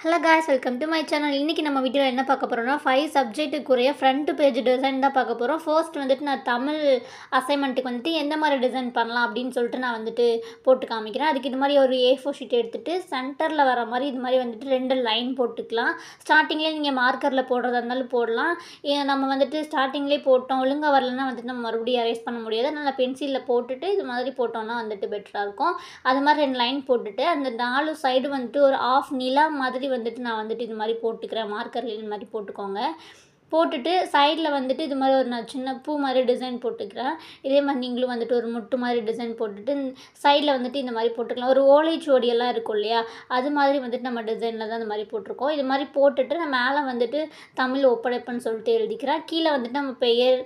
hello guys welcome to my channel இன்றைக்கி நம்ம வீட்டில் என்ன பார்க்க போகிறோம்னா ஃபைவ் சப்ஜெக்ட்டுக்குரிய ஃப்ரண்ட் பேஜ் டிசைன் தான் பார்க்க போகிறோம் ஃபர்ஸ்ட் வந்துட்டு நான் தமிழ் அசைன்மெண்ட்டுக்கு வந்துட்டு எந்த மாதிரி டிசைன் பண்ணலாம் அப்படின்னு சொல்லிட்டு நான் வந்துட்டு போட்டு காமிக்கிறேன் அதுக்கு இது மாதிரி ஒரு ஏ ஃபோர் ஷீட் எடுத்துகிட்டு சென்டரில் வர மாதிரி இது மாதிரி வந்துட்டு ரெண்டு லைன் போட்டுக்கலாம் ஸ்டார்டிங்லேயே நீங்கள் மார்க்கரில் போடுறதா இருந்தாலும் போடலாம் நம்ம வந்துட்டு ஸ்டார்டிங்லேயே போட்டோம் ஒழுங்காக வரலன்னா வந்துட்டு நம்ம மறுபடியும் அரைஸ் பண்ண முடியாது அதனால் பென்சிலில் போட்டுட்டு இது மாதிரி போட்டோம்னா வந்துட்டு பெட்டராக இருக்கும் அது மாதிரி ரெண்டு லைன் போட்டுட்டு அந்த நாலு சைடு வந்துட்டு ஒரு ஆஃப் நிலா மாதிரி மாதிரி வந்துட்டு நான் வந்துட்டு இது மாதிரி போட்டுக்கிறேன் மார்க்கரில் இந்த மாதிரி போட்டுக்கோங்க போட்டுட்டு சைடில் வந்துட்டு இது மாதிரி ஒரு நான் சின்ன பூ மாதிரி டிசைன் போட்டுக்கிறேன் இதே மாதிரி நீங்களும் வந்துட்டு ஒரு முட்டு மாதிரி டிசைன் போட்டுட்டு சைடில் வந்துட்டு இந்த மாதிரி போட்டுக்கலாம் ஒரு ஓலை சுவடியெல்லாம் இருக்கும் இல்லையா அது மாதிரி வந்துட்டு நம்ம டிசைனில் தான் இந்த மாதிரி போட்டிருக்கோம் இது மாதிரி போட்டுட்டு நான் மேலே வந்துட்டு தமிழ் ஒப்படைப்புன்னு சொல்லிட்டு எழுதிக்கிறேன் கீழே வந்துட்டு நம்ம பெயர்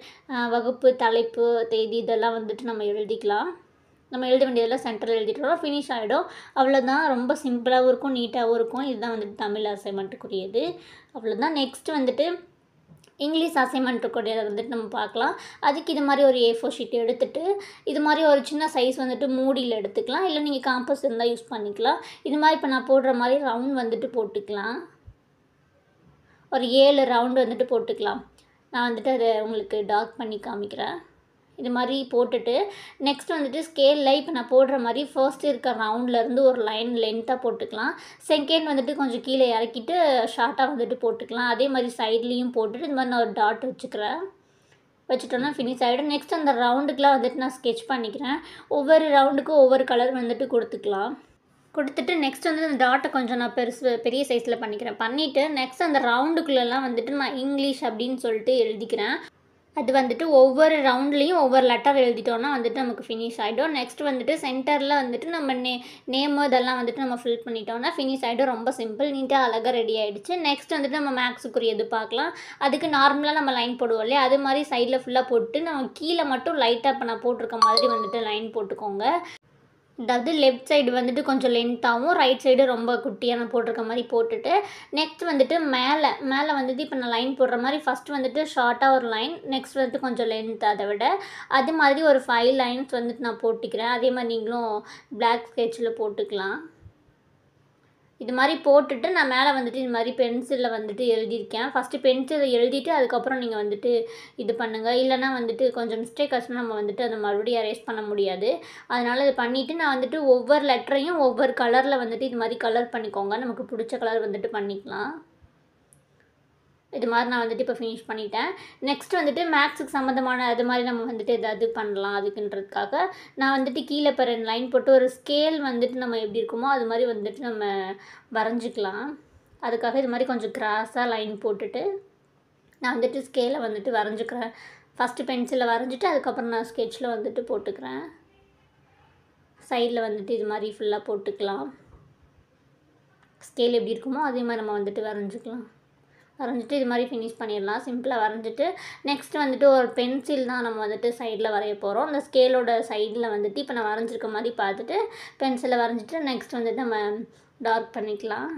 வகுப்பு தலைப்பு தேதி இதெல்லாம் வந்துட்டு நம்ம எழுதிக்கலாம் நம்ம எழுத வேண்டியதெல்லாம் சென்டரில் எழுதிட்டோம் ஃபினிஷ் ஆகிடும் அவ்வளோதான் ரொம்ப சிம்பிளாகவும் இருக்கும் நீட்டாகவும் இருக்கும் இதுதான் வந்துட்டு தமிழ் அசைன்மெண்ட்டுக்குரியது அவ்வளோதான் நெக்ஸ்ட் வந்துட்டு இங்கிலீஷ் அசைன்மெண்ட் வந்துட்டு நம்ம பார்க்கலாம் அதுக்கு இது மாதிரி ஒரு ஏ ஃபோர் ஷீட் எடுத்துகிட்டு இது மாதிரி ஒரு சின்ன சைஸ் வந்துட்டு மூடியில் எடுத்துக்கலாம் இல்லை நீங்கள் காம்பஸ் இருந்தால் யூஸ் பண்ணிக்கலாம் இது மாதிரி இப்போ நான் போடுற மாதிரி ரவுண்ட் வந்துட்டு போட்டுக்கலாம் ஒரு ஏழு ரவுண்டு வந்துட்டு போட்டுக்கலாம் நான் வந்துட்டு அதை உங்களுக்கு டாக் பண்ணி காமிக்கிறேன் இது மாதிரி போட்டுட்டு நெக்ஸ்ட் வந்துட்டு ஸ்கேலில் இப்போ நான் போடுற மாதிரி ஃபர்ஸ்ட் இருக்க ரவுண்ட்லேருந்து ஒரு லைன் லென்த்தாக போட்டுக்கலாம் செகண்ட் வந்துட்டு கொஞ்சம் கீழே இறக்கிட்டு ஷார்ட்டாக வந்துட்டு போட்டுக்கலாம் அதே மாதிரி சைட்லேயும் போட்டுட்டு இந்த மாதிரி நான் ஒரு டாட் வச்சுக்கிறேன் வச்சுட்டோன்னா ஃபினிஷ் ஆகிடும் நெக்ஸ்ட் அந்த ரவுண்டுக்கெலாம் வந்துட்டு நான் ஸ்கெச் பண்ணிக்கிறேன் ஒவ்வொரு ரவுண்டுக்கும் ஒவ்வொரு கலர் வந்துட்டு கொடுத்துக்கலாம் கொடுத்துட்டு நெக்ஸ்ட் வந்து அந்த டாட்டை கொஞ்சம் நான் பெருசு பெரிய சைஸில் பண்ணிக்கிறேன் பண்ணிவிட்டு நெக்ஸ்ட் அந்த ரவுண்டுக்குள்ளெல்லாம் வந்துட்டு நான் இங்கிலீஷ் அப்படின்னு சொல்லிட்டு எழுதிக்கிறேன் அது வந்துட்டு ஒவ்வொரு ரவுண்ட்லேயும் ஒவ்வொரு லெட்டர் எழுதிட்டோன்னா வந்துட்டு நமக்கு ஃபினிஷ் ஆகிடும் நெக்ஸ்ட் வந்துட்டு சென்டரில் வந்துட்டு நம்ம நே நேம் இதெல்லாம் வந்துட்டு நம்ம ஃபில் பண்ணிட்டோம்னா ஃபினிஷ் ஆகிடும் ரொம்ப சிம்பிள் நீட்டாக அழகாக ரெடி ஆகிடுச்சு நெக்ஸ்ட் வந்துட்டு நம்ம மேக்ஸுக்குரியது பார்க்கலாம் அதுக்கு நார்மலாக நம்ம லைன் போடுவோம் இல்லையா அது மாதிரி சைடில் ஃபுல்லாக போட்டு நம்ம கீழே மட்டும் லைட்டாக இப்போ நான் போட்டிருக்க மாதிரி வந்துட்டு லைன் போட்டுக்கோங்க அதாவது லெஃப்ட் சைடு வந்துட்டு கொஞ்சம் லென்த்தாகவும் ரைட் சைடு ரொம்ப குட்டியாக நான் போட்டிருக்க மாதிரி போட்டுட்டு நெக்ஸ்ட் வந்துட்டு மேலே மேலே வந்துட்டு இப்போ நான் லைன் போடுற மாதிரி ஃபஸ்ட் வந்துட்டு ஷார்ட்டாக ஒரு லைன் நெக்ஸ்ட் வந்துட்டு கொஞ்சம் லென்த் அதை விட அது மாதிரி ஒரு ஃபைவ் லைன்ஸ் வந்துட்டு நான் போட்டுக்கிறேன் அதே மாதிரி நீங்களும் பிளாக் ஸ்கெட்சில் போட்டுக்கலாம் இது மாதிரி போட்டுட்டு நான் மேலே வந்துட்டு இது மாதிரி பென்சிலில் வந்துட்டு எழுதியிருக்கேன் ஃபஸ்ட்டு பென்சிலில் எழுதிட்டு அதுக்கப்புறம் நீங்கள் வந்துட்டு இது பண்ணுங்கள் இல்லைனா வந்துட்டு கொஞ்சம் மிஸ்டேக் ஆச்சுன்னா நம்ம வந்துட்டு அதை மறுபடியும் அரேஸ் பண்ண முடியாது அதனால் இது பண்ணிவிட்டு நான் வந்துட்டு ஒவ்வொரு லெட்டரையும் ஒவ்வொரு கலரில் வந்துட்டு இது மாதிரி கலர் பண்ணிக்கோங்க நமக்கு பிடிச்ச கலர் வந்துட்டு பண்ணிக்கலாம் இது மாதிரி நான் வந்துட்டு இப்போ ஃபினிஷ் பண்ணிட்டேன் நெக்ஸ்ட் வந்துட்டு மேக்ஸுக்கு சம்மந்தமான அது மாதிரி நம்ம வந்துட்டு எதாவது பண்ணலாம் அதுக்குன்றதுக்காக நான் வந்துட்டு கீழே இப்போ ரெண்டு லைன் போட்டு ஒரு ஸ்கேல் வந்துட்டு நம்ம எப்படி இருக்குமோ அது மாதிரி வந்துட்டு நம்ம வரைஞ்சிக்கலாம் அதுக்காக இது மாதிரி கொஞ்சம் கிராஸாக லைன் போட்டுட்டு நான் வந்துட்டு ஸ்கேலை வந்துட்டு வரைஞ்சிக்கிறேன் ஃபஸ்ட்டு பென்சிலில் வரைஞ்சிட்டு அதுக்கப்புறம் நான் ஸ்கெட்சில் வந்துட்டு போட்டுக்கிறேன் சைடில் வந்துட்டு இது மாதிரி ஃபுல்லாக போட்டுக்கலாம் ஸ்கேல் எப்படி இருக்குமோ அதே மாதிரி நம்ம வந்துட்டு வரைஞ்சிக்கலாம் வரைஞ்சிட்டு இது மாதிரி ஃபினிஷ் பண்ணிடலாம் சிம்பிளாக வரைஞ்சிட்டு நெக்ஸ்ட் வந்துட்டு ஒரு பென்சில் தான் நம்ம வந்துட்டு சைடில் வரைய போகிறோம் அந்த ஸ்கேலோட சைடில் வந்துட்டு இப்போ நான் வரைஞ்சிருக்க மாதிரி பார்த்துட்டு பென்சிலை வரைஞ்சிட்டு நெக்ஸ்ட் வந்துட்டு நம்ம டார்க் பண்ணிக்கலாம்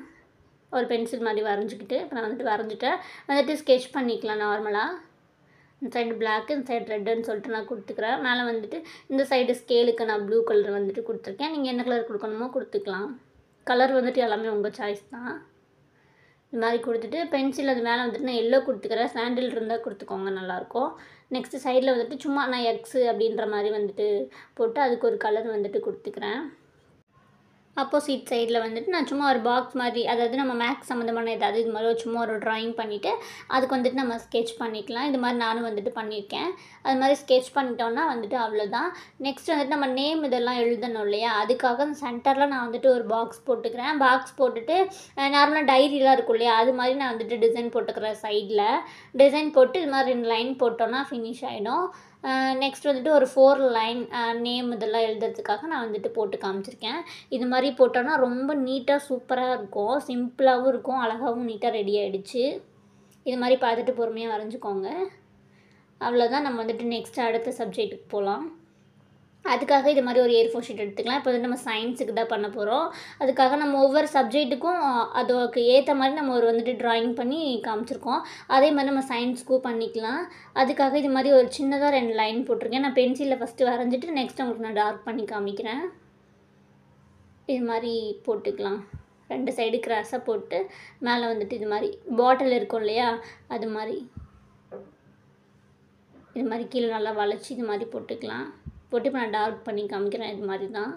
ஒரு பென்சில் மாதிரி வரைஞ்சிக்கிட்டு இப்போ நான் வந்துட்டு வரைஞ்சிட்டேன் வந்துட்டு ஸ்கெச் பண்ணிக்கலாம் நார்மலாக இந்த சைடு பிளாக் இந்த சைடு ரெட்டுன்னு சொல்லிட்டு நான் கொடுத்துக்கிறேன் மேலே வந்துட்டு இந்த சைடு ஸ்கேலுக்கு நான் ப்ளூ கலர் வந்துட்டு கொடுத்துருக்கேன் நீங்கள் என்ன கலர் கொடுக்கணுமோ கொடுத்துக்கலாம் கலர் வந்துட்டு எல்லாமே உங்கள் சாய்ஸ் தான் இது மாதிரி கொடுத்துட்டு பென்சில் அது மேலே வந்துட்டு நான் எல்லோ கொடுத்துக்கிறேன் சாண்டில் இருந்தால் கொடுத்துக்கோங்க நல்லாயிருக்கும் நெக்ஸ்ட்டு சைடில் வந்துட்டு சும்மா நான் எக்ஸு அப்படின்ற மாதிரி வந்துட்டு போட்டு அதுக்கு ஒரு கலர் வந்துட்டு கொடுத்துக்கிறேன் அப்போசிட் சைடில் வந்துட்டு நான் சும்மா ஒரு பாக்ஸ் மாதிரி அதாவது நம்ம மேக்ஸ் சம்மந்தமான ஏதாவது இது மாதிரி சும்மா ஒரு ட்ராயிங் பண்ணிவிட்டு அதுக்கு வந்துட்டு நம்ம ஸ்கெச் பண்ணிக்கலாம் இது மாதிரி நானும் வந்துட்டு பண்ணியிருக்கேன் அது மாதிரி ஸ்கெச் பண்ணிட்டோன்னா வந்துட்டு அவ்வளோதான் நெக்ஸ்ட் வந்துட்டு நம்ம நேம் இதெல்லாம் எழுதணும் இல்லையா அதுக்காக சென்டரில் நான் வந்துட்டு ஒரு பாக்ஸ் போட்டுக்கிறேன் பாக்ஸ் போட்டுட்டு நார்மலாக டைரிலாம் இருக்கும் இல்லையா அது மாதிரி நான் வந்துட்டு டிசைன் போட்டுக்கிறேன் சைடில் டிசைன் போட்டு இது மாதிரி ரெண்டு லைன் போட்டோன்னா ஃபினிஷ் ஆகிடும் நெக்ஸ்ட் வந்துட்டு ஒரு ஃபோர் லைன் நேம் இதெல்லாம் எழுதுறதுக்காக நான் வந்துட்டு போட்டு காமிச்சிருக்கேன் இது மாதிரி மாதிரி போட்டோன்னா ரொம்ப நீட்டாக சூப்பராக இருக்கும் சிம்பிளாகவும் இருக்கும் அழகாகவும் நீட்டாக ரெடி ஆகிடுச்சு இது மாதிரி பார்த்துட்டு பொறுமையாக வரைஞ்சிக்கோங்க அவ்வளோதான் நம்ம வந்துட்டு நெக்ஸ்ட் அடுத்த சப்ஜெக்ட்டுக்கு போகலாம் அதுக்காக இது மாதிரி ஒரு ஏர் ஃபோர் ஷீட் எடுத்துக்கலாம் இப்போ வந்து நம்ம சயின்ஸுக்கு தான் பண்ண போகிறோம் அதுக்காக நம்ம ஒவ்வொரு சப்ஜெக்ட்டுக்கும் அதுக்கு ஏற்ற மாதிரி நம்ம ஒரு வந்துட்டு ட்ராயிங் பண்ணி காமிச்சிருக்கோம் அதே மாதிரி நம்ம சயின்ஸுக்கும் பண்ணிக்கலாம் அதுக்காக இது மாதிரி ஒரு சின்னதாக ரெண்டு லைன் போட்டிருக்கேன் நான் பென்சிலில் ஃபஸ்ட்டு வரைஞ்சிட்டு நெக்ஸ்ட் உங்களுக்கு நான் டார்க் பண்ணி காமிக்கிறேன் இது மாதிரி போட்டுக்கலாம் ரெண்டு சைடு கிராஸாக போட்டு மேலே வந்துட்டு இது மாதிரி பாட்டில் இருக்கும் இல்லையா அது மாதிரி இது மாதிரி கீழே நல்லா வளைச்சி இது மாதிரி போட்டுக்கலாம் போட்டு இப்போ நான் டார்க் பண்ணி காமிக்கிறேன் இது மாதிரி தான்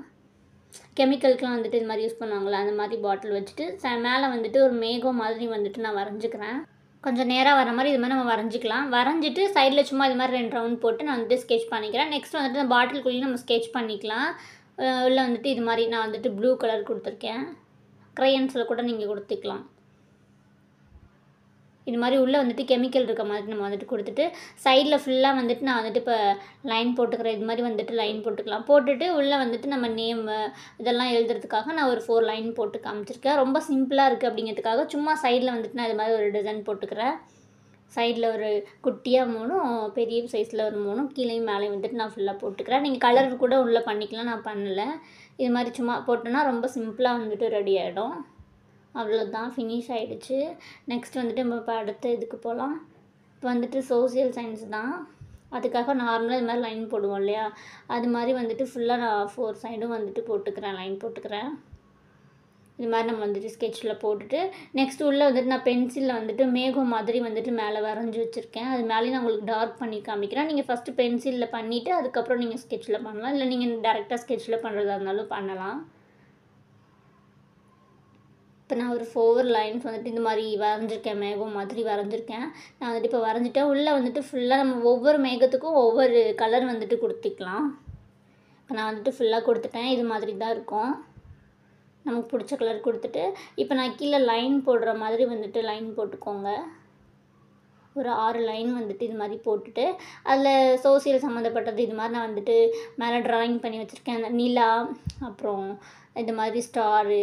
கெமிக்கலுக்கெலாம் வந்துட்டு இது மாதிரி யூஸ் பண்ணுவாங்களே அந்த மாதிரி பாட்டில் வச்சுட்டு ச மேலே வந்துட்டு ஒரு மேகம் மாதிரி வந்துட்டு நான் வரைஞ்சிக்கிறேன் கொஞ்சம் நேராக வர மாதிரி இது மாதிரி நம்ம வரைஞ்சிக்கலாம் வரைஞ்சிட்டு சைடில் சும்மா இது மாதிரி ரெண்டு ரவுண்ட் போட்டு நான் வந்து ஸ்கெச் பண்ணிக்கிறேன் நெக்ஸ்ட் வந்துட்டு அந்த பாட்டிலுக்குள்ளேயும் நம்ம ஸ்கெச் பண்ணிக்கலாம் உள்ளே வந்துட்டு இது மாதிரி நான் வந்துட்டு ப்ளூ கலர் கொடுத்துருக்கேன் க்ரையன்ஸில் கூட நீங்கள் கொடுத்துக்கலாம் இது மாதிரி உள்ளே வந்துட்டு கெமிக்கல் இருக்க மாதிரி நம்ம வந்துட்டு கொடுத்துட்டு சைடில் ஃபுல்லாக வந்துட்டு நான் வந்துட்டு இப்போ லைன் போட்டுக்கிறேன் இது மாதிரி வந்துட்டு லைன் போட்டுக்கலாம் போட்டுட்டு உள்ளே வந்துட்டு நம்ம நேம் இதெல்லாம் எழுதுறதுக்காக நான் ஒரு ஃபோர் லைன் போட்டு காமிச்சிருக்கேன் ரொம்ப சிம்பிளாக இருக்குது அப்படிங்கிறதுக்காக சும்மா சைடில் வந்துட்டு நான் இது மாதிரி ஒரு டிசைன் போட்டுக்கிறேன் சைடில் ஒரு குட்டியாக மூணும் பெரிய சைஸில் ஒரு மூணும் கீழே மேலே வந்துட்டு நான் ஃபுல்லாக போட்டுக்கிறேன் நீங்கள் கலர் கூட உள்ளே பண்ணிக்கலாம் நான் பண்ணலை இது மாதிரி சும்மா போட்டோன்னா ரொம்ப சிம்பிளாக வந்துட்டு ரெடி ஆகிடும் அவ்வளோதான் ஃபினிஷ் ஆகிடுச்சு நெக்ஸ்ட் வந்துட்டு நம்ம இப்போ அடுத்த இதுக்கு போகலாம் இப்போ வந்துட்டு சோசியல் சயின்ஸ் தான் அதுக்காக நார்மலாக இது மாதிரி லைன் போடுவோம் இல்லையா அது மாதிரி வந்துட்டு ஃபுல்லாக நான் ஃபோர் சைடும் வந்துட்டு போட்டுக்கிறேன் லைன் போட்டுக்கிறேன் இது மாதிரி நம்ம வந்துட்டு ஸ்கெட்சில் போட்டுட்டு நெக்ஸ்ட் உள்ளே வந்துட்டு நான் பென்சிலில் வந்துட்டு மேகம் மாதிரி வந்துட்டு மேலே வரைஞ்சி வச்சுருக்கேன் அது மேலேயும் நான் உங்களுக்கு டார்க் பண்ணி காமிக்கிறேன் நீங்கள் ஃபஸ்ட்டு பென்சிலில் பண்ணிவிட்டு அதுக்கப்புறம் நீங்கள் ஸ்கெட்சில் பண்ணலாம் இல்லை நீங்கள் டேரெக்டாக ஸ்கெட்சில் பண்ணுறதா இருந்தாலும் பண்ணலாம் இப்போ நான் ஒரு ஃபோர் லைன்ஸ் வந்துட்டு இந்த மாதிரி வரைஞ்சிருக்கேன் மேகம் மாதிரி வரைஞ்சிருக்கேன் நான் வந்துட்டு இப்போ வரைஞ்சிட்டேன் உள்ளே வந்துட்டு ஃபுல்லாக நம்ம ஒவ்வொரு மேகத்துக்கும் ஒவ்வொரு கலர் வந்துட்டு கொடுத்துக்கலாம் இப்போ நான் வந்துட்டு ஃபுல்லாக கொடுத்துட்டேன் இது மாதிரி தான் இருக்கும் நமக்கு பிடிச்ச கலர் கொடுத்துட்டு இப்போ நான் கீழே லைன் போடுற மாதிரி வந்துட்டு லைன் போட்டுக்கோங்க ஒரு ஆறு லைன் வந்துட்டு இது மாதிரி போட்டுட்டு அதில் சோசியல் சம்மந்தப்பட்டது இது மாதிரி நான் வந்துட்டு மேலே ட்ராயிங் பண்ணி வச்சுருக்கேன் அந்த நிலா அப்புறம் இது மாதிரி ஸ்டாரு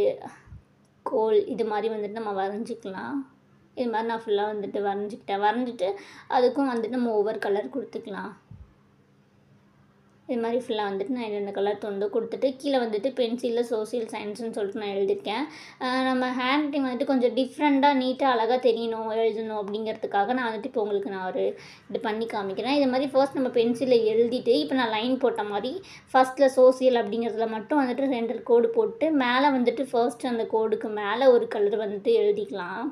கோல் இது மாதிரி வந்துட்டு நம்ம வரைஞ்சிக்கலாம் இது மாதிரி நான் ஃபுல்லாக வந்துட்டு வரைஞ்சிக்கிட்டேன் வரைஞ்சிட்டு அதுக்கும் வந்துட்டு நம்ம ஒவ்வொரு கலர் கொடுத்துக்கலாம் இது மாதிரி ஃபுல்லாக வந்துட்டு நான் என்னென்ன கலர் தோணுதோ கொடுத்துட்டு கீழே வந்துட்டு பென்சிலில் சோசியல் சயின்ஸ்னு சொல்லிட்டு நான் எழுதியிருக்கேன் நம்ம ஹேண்ட் ரைட்டிங் வந்துட்டு கொஞ்சம் டிஃப்ரெண்ட்டாக நீட்டாக அழகாக தெரியணும் எழுதணும் அப்படிங்கிறதுக்காக நான் வந்துட்டு இப்போ உங்களுக்கு நான் ஒரு இது பண்ணி காமிக்கிறேன் இது மாதிரி ஃபர்ஸ்ட் நம்ம பென்சிலில் எழுதிட்டு இப்போ நான் லைன் போட்ட மாதிரி ஃபஸ்ட்டில் சோசியல் அப்படிங்கிறதுல மட்டும் வந்துட்டு ரெண்டு கோடு போட்டு மேலே வந்துட்டு ஃபர்ஸ்ட் அந்த கோடுக்கு மேலே ஒரு கலர் வந்துட்டு எழுதிக்கலாம்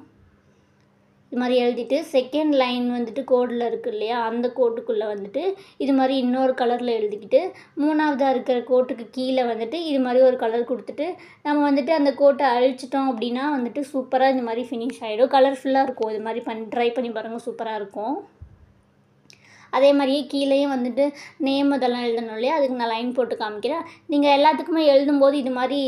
இது மாதிரி எழுதிட்டு செகண்ட் லைன் வந்துட்டு கோடில் இருக்குது இல்லையா அந்த கோட்டுக்குள்ளே வந்துட்டு இது மாதிரி இன்னொரு கலரில் எழுதிக்கிட்டு மூணாவதாக இருக்கிற கோட்டுக்கு கீழே வந்துட்டு இது மாதிரி ஒரு கலர் கொடுத்துட்டு நம்ம வந்துட்டு அந்த கோட்டை அழிச்சிட்டோம் அப்படின்னா வந்துட்டு சூப்பராக இந்த மாதிரி ஃபினிஷ் ஆகிடும் கலர்ஃபுல்லாக இருக்கும் இது மாதிரி பண்ணி ட்ரை பண்ணி பாருங்கள் சூப்பராக இருக்கும் அதே மாதிரியே கீழேயும் வந்துட்டு நேம் இதெல்லாம் எழுதணும் இல்லையா அதுக்கு நான் லைன் போட்டு காமிக்கிறேன் நீங்கள் எல்லாத்துக்குமே எழுதும்போது இது மாதிரி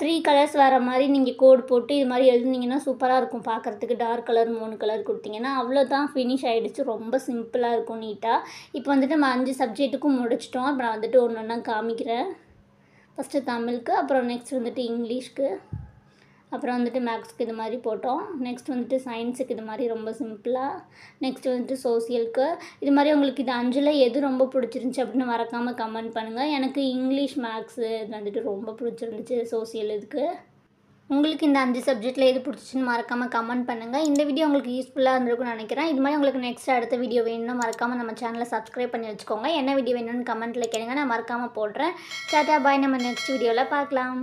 த்ரீ கலர்ஸ் வர மாதிரி நீங்கள் கோடு போட்டு இது மாதிரி எழுதுனீங்கன்னா சூப்பராக இருக்கும் பார்க்குறதுக்கு டார்க் கலர் மூணு கலர் கொடுத்தீங்கன்னா அவ்வளோதான் ஃபினிஷ் ஆகிடுச்சு ரொம்ப சிம்பிளாக இருக்கும் நீட்டாக இப்போ வந்துட்டு நம்ம அஞ்சு சப்ஜெக்ட்டுக்கும் முடிச்சிட்டோம் அப்புறம் வந்துட்டு ஒன்று ஒன்றா காமிக்கிறேன் ஃபஸ்ட்டு தமிழுக்கு அப்புறம் நெக்ஸ்ட் வந்துட்டு இங்கிலீஷ்க்கு அப்புறம் வந்துட்டு மேக்ஸ்க்கு இது மாதிரி போட்டோம் நெக்ஸ்ட் வந்துட்டு சயின்ஸுக்கு இது மாதிரி ரொம்ப சிம்பிளாக நெக்ஸ்ட் வந்துட்டு சோசியலுக்கு இது மாதிரி உங்களுக்கு இது அஞ்சில் எது ரொம்ப பிடிச்சிருந்துச்சி அப்படின்னு மறக்காமல் கமெண்ட் பண்ணுங்கள் எனக்கு இங்கிலீஷ் மேக்ஸு இது வந்துட்டு ரொம்ப பிடிச்சிருந்துச்சி சோசியல் இதுக்கு உங்களுக்கு இந்த அஞ்சு சப்ஜெக்டில் எது பிடிச்சின்னு மறக்காமல் கமெண்ட் பண்ணுங்கள் இந்த வீடியோ உங்களுக்கு யூஸ்ஃபுல்லாக இருந்திருக்கும்னு நினைக்கிறேன் இது மாதிரி உங்களுக்கு நெக்ஸ்ட் அடுத்த வீடியோ வேணும்னா மறக்காமல் நம்ம சேனலை சப்ஸ்கிரைப் பண்ணி வச்சுக்கோங்க என்ன வீடியோ வேணும்னு கமெண்ட்டில் கேளுங்க நான் மறக்காமல் போடுறேன் சாத்தா பாய் நம்ம நெக்ஸ்ட் வீடியோவில் பார்க்கலாம்